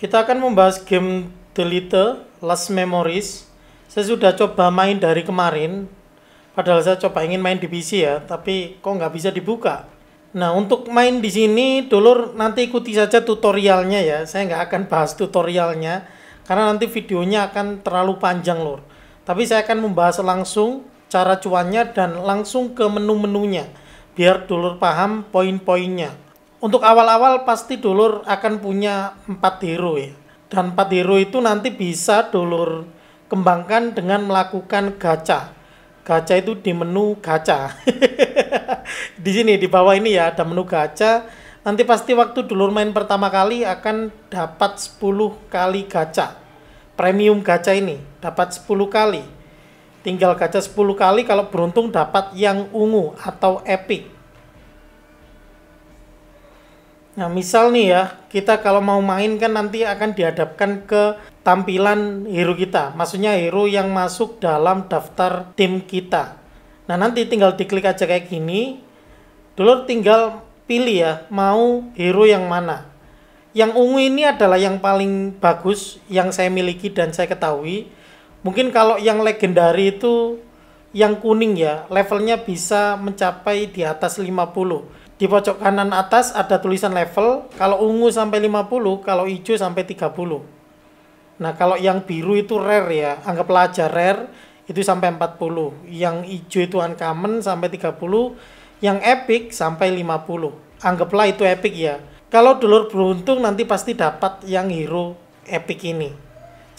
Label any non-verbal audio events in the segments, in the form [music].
Kita akan membahas game The Little Last Memories. Saya sudah coba main dari kemarin. Padahal saya coba ingin main di PC ya, tapi kok nggak bisa dibuka. Nah, untuk main di sini, dulur nanti ikuti saja tutorialnya ya. Saya nggak akan bahas tutorialnya, karena nanti videonya akan terlalu panjang, lur. Tapi saya akan membahas langsung cara cuannya dan langsung ke menu-menunya, biar dulur paham poin-poinnya untuk awal-awal pasti dulur akan punya empat hero ya. Dan empat hero itu nanti bisa dulur kembangkan dengan melakukan gacha. Gacha itu di menu gacha. [laughs] di sini di bawah ini ya ada menu gacha. Nanti pasti waktu dulur main pertama kali akan dapat 10 kali gacha. Premium gacha ini dapat 10 kali. Tinggal gacha 10 kali kalau beruntung dapat yang ungu atau epic Nah, misal nih ya, kita kalau mau main kan nanti akan dihadapkan ke tampilan hero kita. Maksudnya hero yang masuk dalam daftar tim kita. Nah, nanti tinggal diklik aja kayak gini. Dulu tinggal pilih ya, mau hero yang mana. Yang ungu ini adalah yang paling bagus yang saya miliki dan saya ketahui. Mungkin kalau yang legendaris itu yang kuning ya, levelnya bisa mencapai di atas 50 di pojok kanan atas ada tulisan level. Kalau ungu sampai 50, kalau hijau sampai 30. Nah, kalau yang biru itu rare ya. Anggaplah aja rare itu sampai 40. Yang hijau itu uncommon sampai 30. Yang epic sampai 50. Anggaplah itu epic ya. Kalau dulur beruntung nanti pasti dapat yang hero epic ini.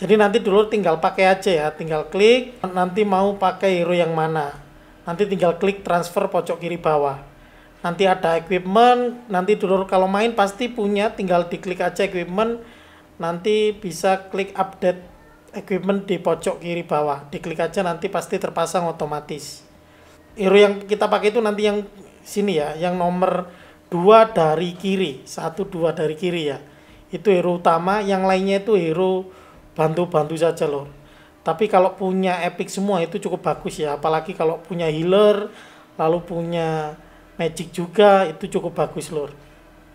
Jadi nanti dulur tinggal pakai aja ya, tinggal klik nanti mau pakai hero yang mana. Nanti tinggal klik transfer pojok kiri bawah nanti ada equipment nanti dulur kalau main pasti punya tinggal diklik aja equipment nanti bisa klik update equipment di pojok kiri bawah diklik aja nanti pasti terpasang otomatis hero yang kita pakai itu nanti yang sini ya yang nomor 2 dari kiri 1 2 dari kiri ya itu hero utama yang lainnya itu hero bantu-bantu saja lor tapi kalau punya epic semua itu cukup bagus ya apalagi kalau punya healer lalu punya magic juga itu cukup bagus lur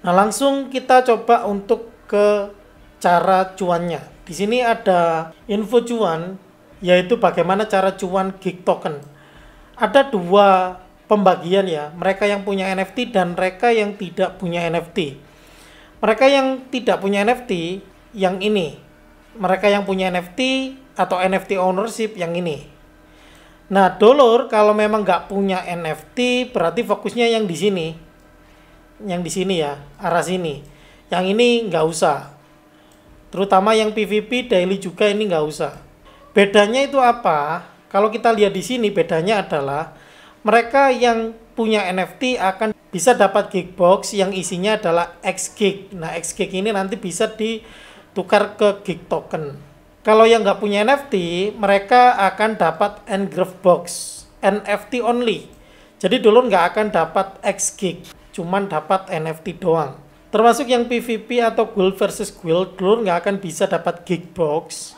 nah langsung kita coba untuk ke cara cuannya di sini ada info cuan yaitu bagaimana cara cuan gig token ada dua pembagian ya mereka yang punya NFT dan mereka yang tidak punya NFT mereka yang tidak punya NFT yang ini mereka yang punya NFT atau NFT ownership yang ini Nah, dolor kalau memang nggak punya NFT, berarti fokusnya yang di sini. Yang di sini ya, arah sini. Yang ini nggak usah. Terutama yang PVP daily juga ini nggak usah. Bedanya itu apa? Kalau kita lihat di sini bedanya adalah mereka yang punya NFT akan bisa dapat gig box yang isinya adalah X gig. Nah, X gig ini nanti bisa ditukar ke gig token. Kalau yang nggak punya NFT, mereka akan dapat Engrave Box, NFT only. Jadi dulu nggak akan dapat X gig, cuman dapat NFT doang. Termasuk yang PVP atau guild versus guild, dulu nggak akan bisa dapat gig box.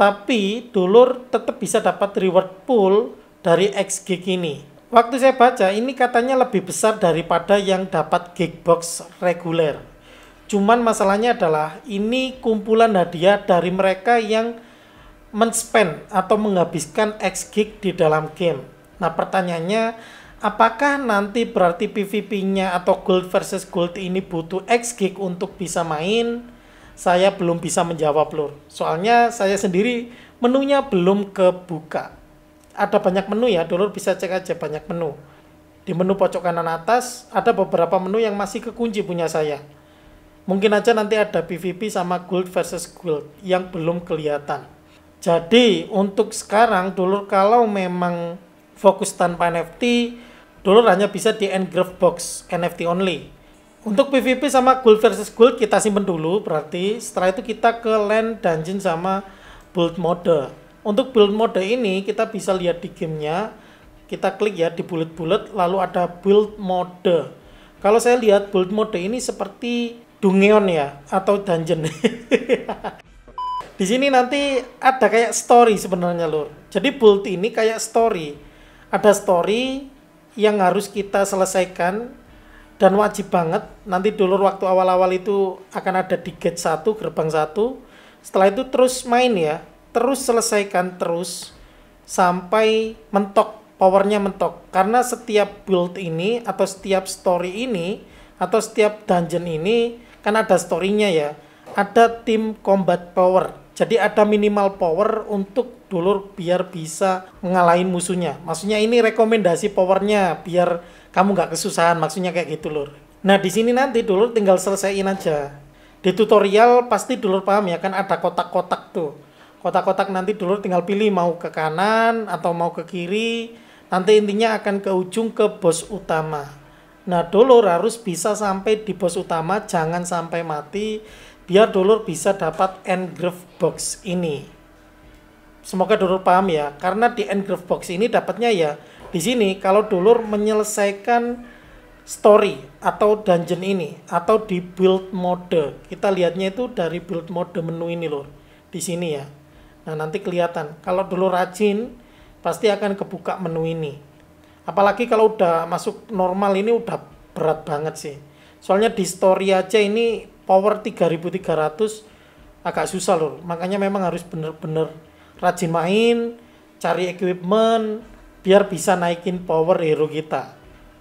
Tapi dulu tetap bisa dapat reward pool dari X gig ini. Waktu saya baca, ini katanya lebih besar daripada yang dapat gig box reguler. Cuman masalahnya adalah ini kumpulan hadiah dari mereka yang men-spend atau menghabiskan X gig di dalam game. Nah pertanyaannya, apakah nanti berarti PvP-nya atau gold versus gold ini butuh X gig untuk bisa main? Saya belum bisa menjawab lur. Soalnya saya sendiri menunya belum kebuka. Ada banyak menu ya, dulu bisa cek aja banyak menu. Di menu pojok kanan atas ada beberapa menu yang masih kekunci punya saya. Mungkin aja nanti ada PVP sama guild versus guild yang belum kelihatan. Jadi untuk sekarang dulu kalau memang fokus tanpa NFT, dulu hanya bisa di engrave box NFT only. Untuk PVP sama guild versus guild kita simpen dulu berarti setelah itu kita ke land dungeon sama build mode. Untuk build mode ini kita bisa lihat di gamenya kita klik ya di bullet-bullet lalu ada build mode. Kalau saya lihat build mode ini seperti dungeon ya atau dungeon. [laughs] di sini nanti ada kayak story sebenarnya lur. Jadi build ini kayak story. Ada story yang harus kita selesaikan dan wajib banget nanti dulu waktu awal-awal itu akan ada di gate 1 gerbang 1 setelah itu terus main ya terus selesaikan terus sampai mentok powernya mentok karena setiap build ini atau setiap story ini atau setiap dungeon ini kan ada storynya ya ada tim combat power jadi ada minimal power untuk dulur biar bisa ngalahin musuhnya maksudnya ini rekomendasi powernya biar kamu nggak kesusahan maksudnya kayak gitu lur nah di sini nanti dulur tinggal selesaiin aja di tutorial pasti dulur paham ya kan ada kotak-kotak tuh kotak-kotak nanti dulur tinggal pilih mau ke kanan atau mau ke kiri nanti intinya akan ke ujung ke bos utama Nah, dolor harus bisa sampai di bos utama, jangan sampai mati, biar dolor bisa dapat engrave box ini. Semoga dolor paham ya, karena di engrave box ini dapatnya ya di sini kalau dolor menyelesaikan story atau dungeon ini atau di build mode. Kita lihatnya itu dari build mode menu ini loh, di sini ya. Nah, nanti kelihatan. Kalau dolor rajin, pasti akan kebuka menu ini apalagi kalau udah masuk normal ini udah berat banget sih soalnya di story aja ini power 3300 agak susah loh makanya memang harus bener-bener rajin main cari equipment biar bisa naikin power hero kita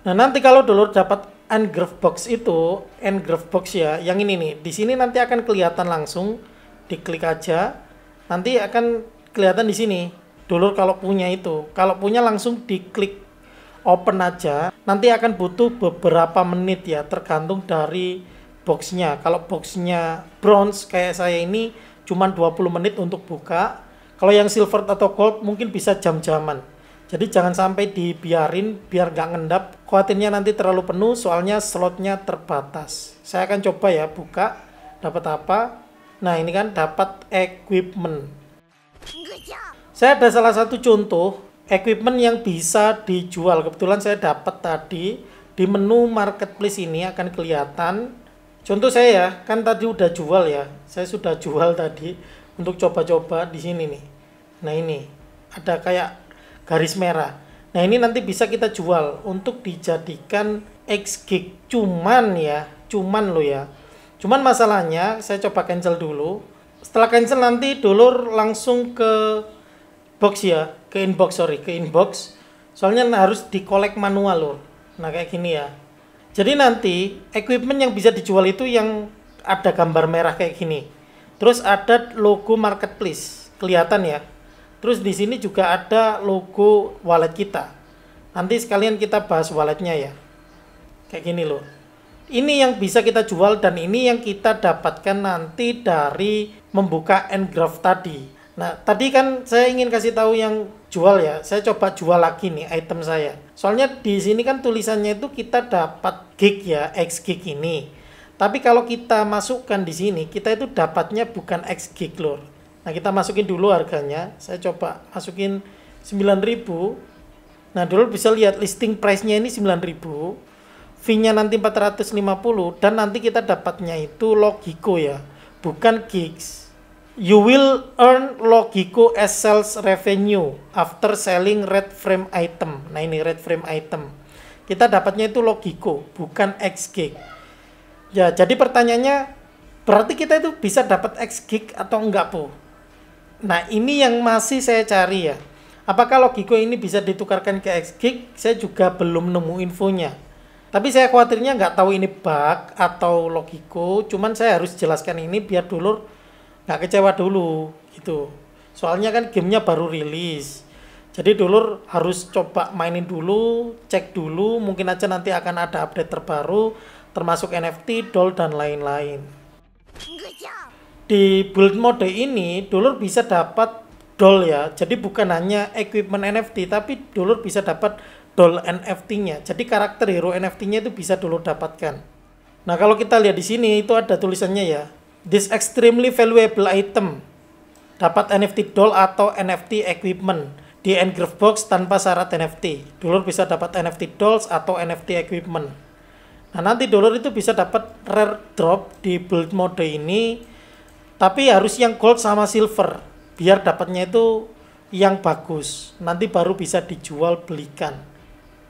nah nanti kalau dulu dapat engrave box itu engrave box ya yang ini nih di sini nanti akan kelihatan langsung diklik aja nanti akan kelihatan di sini dulur kalau punya itu kalau punya langsung diklik open aja nanti akan butuh beberapa menit ya tergantung dari boxnya kalau boxnya bronze kayak saya ini cuma 20 menit untuk buka kalau yang silver atau gold mungkin bisa jam-jaman jadi jangan sampai dibiarin biar nggak ngendap khawatirnya nanti terlalu penuh soalnya slotnya terbatas saya akan coba ya buka dapat apa nah ini kan dapat equipment saya ada salah satu contoh equipment yang bisa dijual. Kebetulan saya dapat tadi di menu marketplace ini akan kelihatan. Contoh saya ya, kan tadi udah jual ya. Saya sudah jual tadi untuk coba-coba di sini nih. Nah ini ada kayak garis merah. Nah ini nanti bisa kita jual untuk dijadikan X gig. Cuman ya, cuman lo ya. Cuman masalahnya saya coba cancel dulu. Setelah cancel nanti dulur langsung ke box ya ke inbox sorry ke inbox soalnya harus dikolek manual loh nah kayak gini ya jadi nanti equipment yang bisa dijual itu yang ada gambar merah kayak gini terus ada logo marketplace kelihatan ya terus di sini juga ada logo wallet kita nanti sekalian kita bahas walletnya ya kayak gini loh ini yang bisa kita jual dan ini yang kita dapatkan nanti dari membuka ngraph tadi Nah, tadi kan saya ingin kasih tahu yang jual ya saya coba jual lagi nih item saya soalnya di sini kan tulisannya itu kita dapat gig ya x gig ini tapi kalau kita masukkan di sini kita itu dapatnya bukan x gig lor nah kita masukin dulu harganya saya coba masukin 9000 nah dulu bisa lihat listing price-nya ini 9000 fee-nya nanti 450 dan nanti kita dapatnya itu logiko ya bukan gigs You will earn Logico as sales revenue after selling red frame item. Nah ini red frame item. Kita dapatnya itu Logico, bukan X gig. Ya, jadi pertanyaannya berarti kita itu bisa dapat X gig atau enggak, Bu? Nah, ini yang masih saya cari ya. Apakah Logico ini bisa ditukarkan ke X gig? Saya juga belum nemu infonya. Tapi saya khawatirnya nggak tahu ini bug atau Logico, cuman saya harus jelaskan ini biar dulur nggak kecewa dulu gitu soalnya kan gamenya baru rilis jadi dulur harus coba mainin dulu cek dulu mungkin aja nanti akan ada update terbaru termasuk NFT, doll dan lain-lain di build mode ini dulur bisa dapat doll ya jadi bukan hanya equipment NFT tapi dulur bisa dapat doll NFT-nya jadi karakter hero NFT-nya itu bisa dulur dapatkan nah kalau kita lihat di sini itu ada tulisannya ya This extremely valuable item dapat NFT doll atau NFT equipment di Engrave Box tanpa syarat NFT. Dulur bisa dapat NFT dolls atau NFT equipment. Nah, nanti dulur itu bisa dapat rare drop di build mode ini tapi harus yang gold sama silver biar dapatnya itu yang bagus. Nanti baru bisa dijual belikan.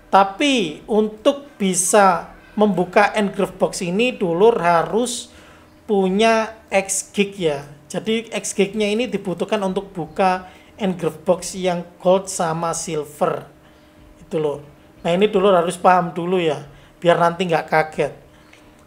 Tapi untuk bisa membuka Engrave Box ini dulur harus punya X gig ya. Jadi X gignya ini dibutuhkan untuk buka engrave box yang gold sama silver. Itu loh. Nah ini dulu harus paham dulu ya, biar nanti nggak kaget.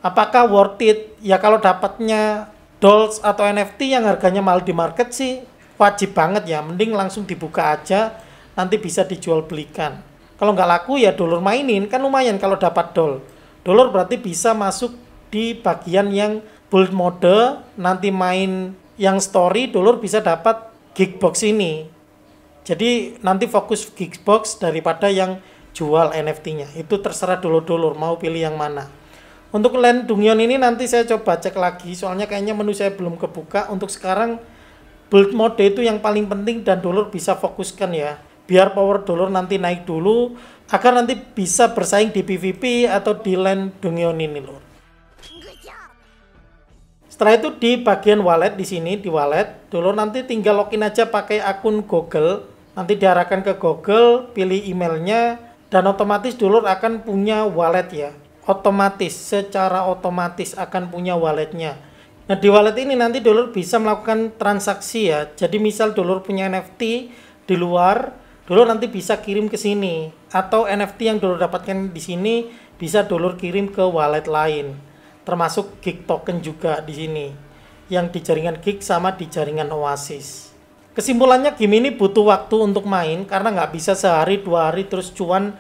Apakah worth it? Ya kalau dapatnya dolls atau NFT yang harganya mahal di market sih wajib banget ya. Mending langsung dibuka aja, nanti bisa dijual belikan. Kalau nggak laku ya dollar mainin, kan lumayan kalau dapat doll. Dollar berarti bisa masuk di bagian yang build mode nanti main yang story dulur bisa dapat Geekbox ini. Jadi nanti fokus Geekbox daripada yang jual NFT-nya. Itu terserah dulur-dulur mau pilih yang mana. Untuk land Dungion ini nanti saya coba cek lagi soalnya kayaknya menu saya belum kebuka. Untuk sekarang build mode itu yang paling penting dan dulur bisa fokuskan ya. Biar power dulur nanti naik dulu agar nanti bisa bersaing di PVP atau di land Dungion ini lur. Setelah itu di bagian wallet di sini di wallet, dulu nanti tinggal login aja pakai akun Google. Nanti diarahkan ke Google, pilih emailnya, dan otomatis dulu akan punya wallet ya. Otomatis, secara otomatis akan punya walletnya. Nah di wallet ini nanti dulu bisa melakukan transaksi ya. Jadi misal dulu punya NFT di luar, dulu nanti bisa kirim ke sini. Atau NFT yang dulu dapatkan di sini bisa dulu kirim ke wallet lain termasuk gig token juga di sini yang di jaringan gig sama di jaringan oasis kesimpulannya game ini butuh waktu untuk main karena nggak bisa sehari dua hari terus cuan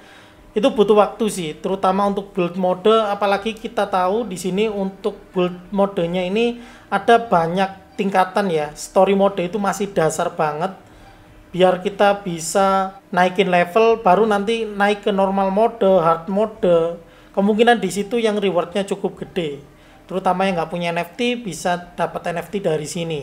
itu butuh waktu sih terutama untuk build mode apalagi kita tahu di sini untuk build modenya ini ada banyak tingkatan ya story mode itu masih dasar banget biar kita bisa naikin level baru nanti naik ke normal mode, hard mode, kemungkinan di situ yang rewardnya cukup gede terutama yang nggak punya NFT bisa dapat NFT dari sini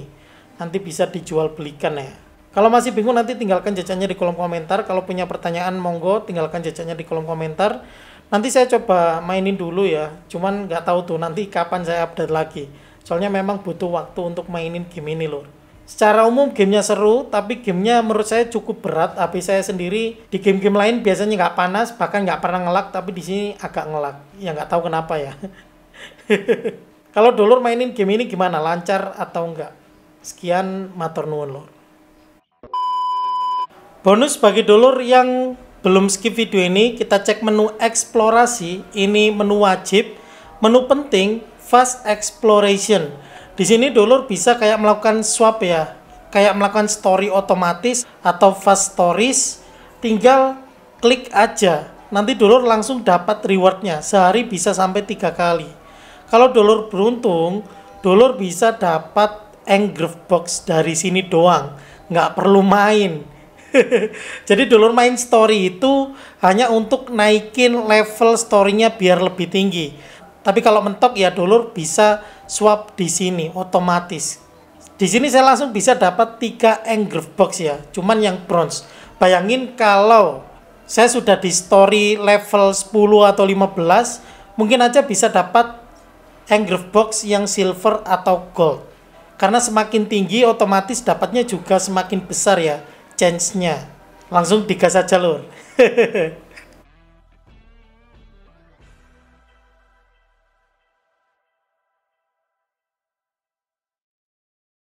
nanti bisa dijual belikan ya kalau masih bingung nanti tinggalkan jajannya di kolom komentar kalau punya pertanyaan monggo tinggalkan jajannya di kolom komentar nanti saya coba mainin dulu ya cuman nggak tahu tuh nanti kapan saya update lagi soalnya memang butuh waktu untuk mainin game ini loh secara umum gamenya seru tapi gamenya menurut saya cukup berat tapi saya sendiri di game-game lain biasanya nggak panas bahkan nggak pernah ngelak tapi di sini agak ngelak ya nggak tahu kenapa ya [laughs] kalau dulur mainin game ini gimana lancar atau enggak sekian matur nuwun lor bonus bagi dulur yang belum skip video ini kita cek menu eksplorasi ini menu wajib menu penting fast exploration di sini dulur bisa kayak melakukan swap ya, kayak melakukan story otomatis atau fast stories, tinggal klik aja. Nanti dulur langsung dapat rewardnya, sehari bisa sampai tiga kali. Kalau dulur beruntung, dulur bisa dapat engrave Box dari sini doang, nggak perlu main. [laughs] Jadi dulur main story itu hanya untuk naikin level storynya biar lebih tinggi tapi kalau mentok ya dulur bisa swap di sini otomatis. Di sini saya langsung bisa dapat 3 engrave box ya, cuman yang bronze. Bayangin kalau saya sudah di story level 10 atau 15, mungkin aja bisa dapat engrave box yang silver atau gold. Karena semakin tinggi otomatis dapatnya juga semakin besar ya chance-nya. Langsung digas aja lur. [laughs]